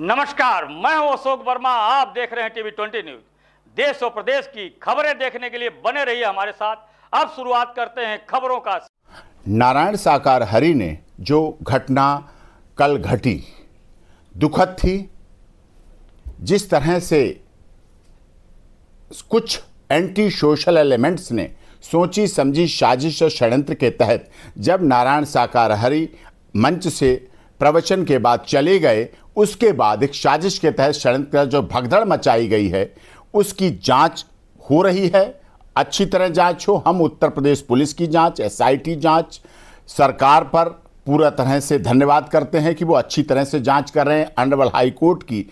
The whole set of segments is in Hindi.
नमस्कार मैं हूं अशोक वर्मा आप देख रहे हैं टीवी ट्वेंटी न्यूज देश और प्रदेश की खबरें देखने के लिए बने रहिए हमारे साथ अब शुरुआत करते हैं खबरों का नारायण साकार हरि ने जो घटना कल घटी दुखद थी जिस तरह से कुछ एंटी सोशल एलिमेंट्स ने सोची समझी साजिश और षड्यंत्र के तहत जब नारायण साकार हरि मंच से प्रवचन के बाद चले गए उसके बाद एक साजिश के तहत षडयंत्र जो भगदड़ मचाई गई है उसकी जांच हो रही है अच्छी तरह जांच हो हम उत्तर प्रदेश पुलिस की जांच एसआईटी जांच सरकार पर पूरा तरह से धन्यवाद करते हैं कि वो अच्छी तरह से जांच कर रहे हैं अंडरवल हाईकोर्ट की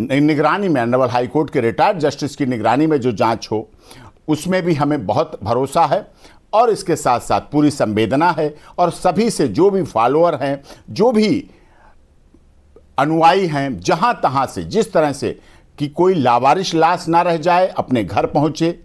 निगरानी में अंडरवल हाईकोर्ट के रिटायर्ड जस्टिस की निगरानी में जो जांच हो उसमें भी हमें बहुत भरोसा है और इसके साथ साथ पूरी संवेदना है और सभी से जो भी फॉलोअर हैं जो भी अनुयायी हैं जहां तहां से जिस तरह से कि कोई लावारिश लाश ना रह जाए अपने घर पहुंचे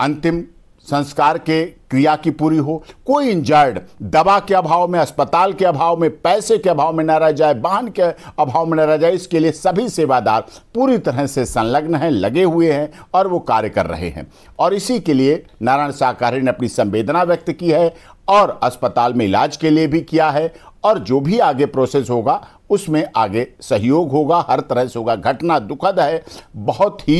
अंतिम संस्कार के क्रिया की पूरी हो कोई इंजर्ड दवा के अभाव में अस्पताल के अभाव में पैसे के अभाव में न रह जाए वाहन के अभाव में न रह जाए इसके लिए सभी सेवादार पूरी तरह से संलग्न हैं लगे हुए हैं और वो कार्य कर रहे हैं और इसी के लिए नारायण साकारी ने अपनी संवेदना व्यक्त की है और अस्पताल में इलाज के लिए भी किया है और जो भी आगे प्रोसेस होगा उसमें आगे सहयोग होगा हर तरह से होगा घटना दुखद है बहुत ही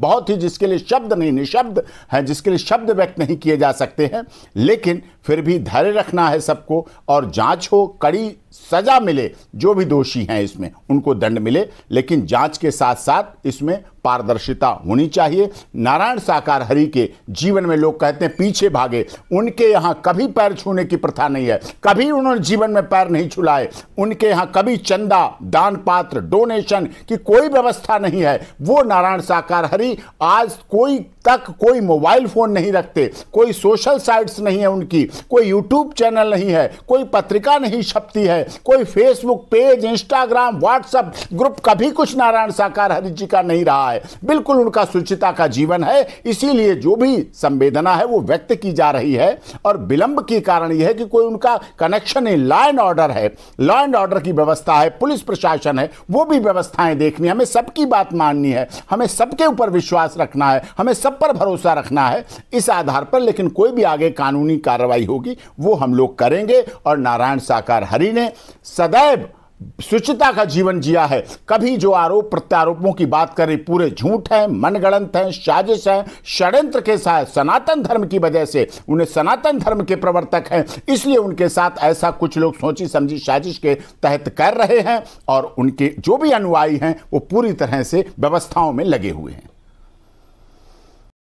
बहुत ही जिसके लिए शब्द नहीं निशब्द है जिसके लिए शब्द व्यक्त नहीं किए जा सकते हैं लेकिन फिर भी धैर्य रखना है सबको और जांच हो कड़ी सजा मिले जो भी दोषी हैं इसमें उनको दंड मिले लेकिन जांच के साथ साथ इसमें पारदर्शिता होनी चाहिए नारायण साकार हरि के जीवन में लोग कहते हैं पीछे भागे उनके यहाँ कभी पैर छूने की प्रथा नहीं है कभी उन्होंने जीवन में पैर नहीं छुलाए उनके यहाँ कभी चंदा दान पात्र डोनेशन की कोई व्यवस्था नहीं है वो नारायण साकार हरि यानी आज कोई तक कोई मोबाइल फ़ोन नहीं रखते कोई सोशल साइट्स नहीं है उनकी कोई यूट्यूब चैनल नहीं है कोई पत्रिका नहीं छपती है कोई Facebook page Instagram WhatsApp group कभी कुछ नारायण साकार हरि जी का नहीं रहा है बिल्कुल उनका सुचिता का जीवन है इसीलिए जो भी संवेदना है वो व्यक्त की जा रही है और विलंब के कारण यह है कि कोई उनका कनेक्शन नहीं लॉ एंड ऑर्डर है लॉ एंड ऑर्डर की व्यवस्था है पुलिस प्रशासन है वो भी व्यवस्थाएं देखनी हमें सबकी बात माननी है हमें सबके ऊपर विश्वास रखना है हमें सब पर भरोसा रखना है इस आधार पर लेकिन कोई भी आगे कानूनी कार्रवाई होगी वो हम लोग करेंगे और नारायण साकार हरि ने सदैव स्वच्छता का जीवन जिया है कभी जो आरोप प्रत्यारोपों की बात करें पूरे झूठ हैं मनगणंत हैं साजिश हैं षड्यंत्र के साथ सनातन धर्म की वजह से उन्हें सनातन धर्म के प्रवर्तक हैं इसलिए उनके साथ ऐसा कुछ लोग सोची समझी साजिश के तहत कर रहे हैं और उनके जो भी अनुयायी हैं वो पूरी तरह से व्यवस्थाओं में लगे हुए हैं